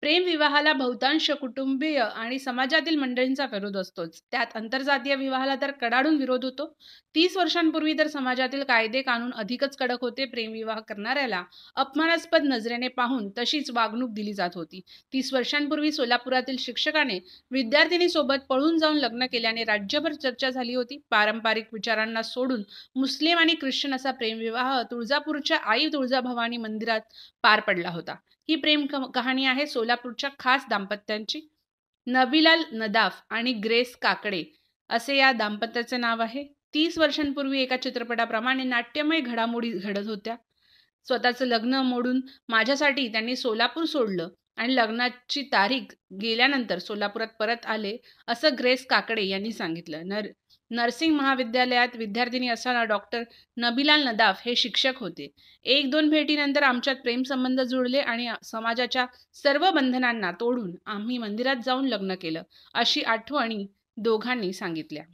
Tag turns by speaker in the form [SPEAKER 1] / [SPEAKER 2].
[SPEAKER 1] प्रेम विवाहाला बहुतांश कुटुंबीय आणि समाजातील मंडळींचा विरोध असतोच त्यात आंतरजातीय विवाहाला तर कडाडून विरोध होतो तीस वर्षांपूर्वी तर समाजातील कायदे कानून अधिकच कडक होते प्रेम विवाह करणाऱ्याला अपमानास्पद नजरेने पाहून तशीच वागणूक दिली जात होती तीस वर्षांपूर्वी सोलापुरातील शिक्षकाने विद्यार्थिनी सोबत पळून जाऊन लग्न केल्याने राज्यभर चर्चा झाली होती पारंपरिक विचारांना सोडून मुस्लिम आणि ख्रिश्चन असा प्रेमविवाह तुळजापूरच्या आई तुळजाभवानी मंदिरात पार पडला होता ही प्रेम कहाणी आहे सोलापूरच्या खास दाम्पत्यांची नवीलाल नदाफ आणि ग्रेस काकडे असे या दाम्पत्याचे नाव आहे तीस वर्षांपूर्वी एका चित्रपटाप्रमाणे नाट्यमय घडामोडी घडत होत्या स्वतःचं लग्न मोडून माझ्यासाठी त्यांनी सोलापूर सोडलं आणि लग्नाची तारीख गेल्यानंतर सोलापुरात परत आले असं ग्रेस काकडे यांनी सांगितलं नर नर्सिंग महाविद्यालयात विद्यार्थिनी असताना डॉक्टर नबीलाल नदाफ हे शिक्षक होते एक दोन भेटीनंतर आमच्यात प्रेमसंबंध जुळले आणि समाजाच्या सर्व बंधनांना तोडून आम्ही मंदिरात जाऊन लग्न केलं अशी आठवणी दोघांनी सांगितल्या